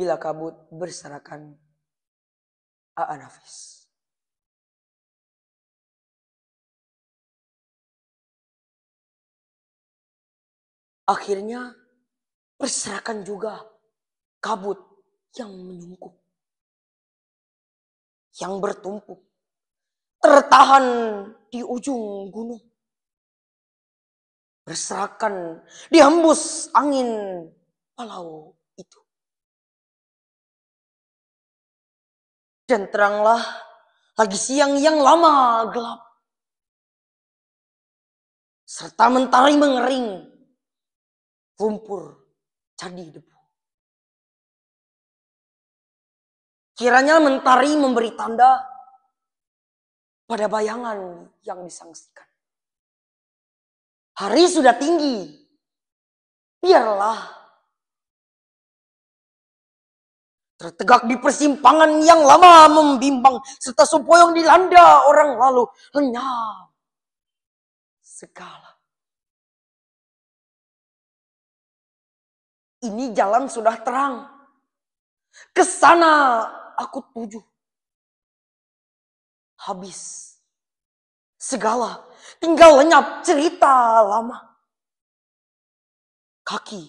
bila kabut berserakan A'anafis. Akhirnya berserakan juga kabut yang menyungkup. Yang bertumpuk. Tertahan di ujung gunung. Berserakan dihembus angin palau itu. Dan teranglah lagi siang yang lama gelap. Serta mentari mengering. Lumpur jadi debu. Kiranya mentari memberi tanda pada bayangan yang disangsikan. Hari sudah tinggi. Biarlah Tertegak di persimpangan yang lama membimbang serta sempoyong dilanda orang lalu lenyap segala. Ini jalan sudah terang. kesana aku tuju. Habis segala, tinggal lenyap cerita lama. Kaki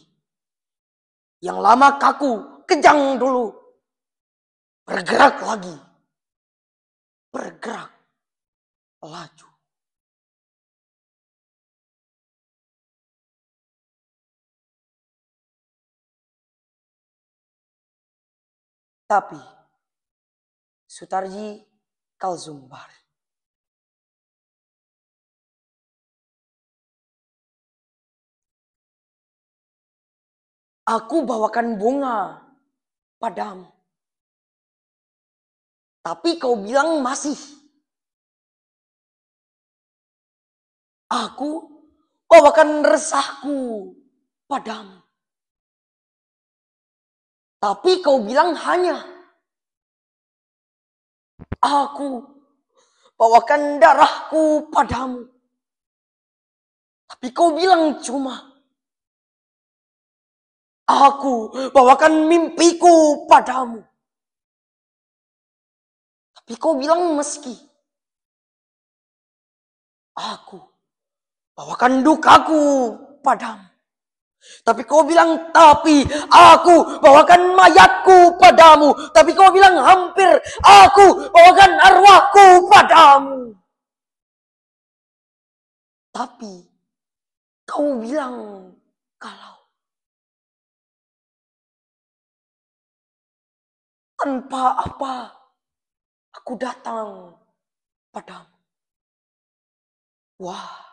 yang lama kaku, kejang dulu bergerak lagi. Bergerak laju. Tapi Sutarji Kalzumbar Aku bawakan bunga padamu. Tapi kau bilang masih. Aku bawakan resahku padamu. Tapi kau bilang hanya. Aku bawakan darahku padamu. Tapi kau bilang cuma. Aku bawakan mimpiku padamu. Kau bilang meski aku bawakan dukaku padamu. Tapi kau bilang, tapi aku bawakan mayatku padamu. Tapi kau bilang, hampir aku bawakan arwahku padamu. Tapi kau bilang, kalau tanpa apa Aku datang padamu. Wah,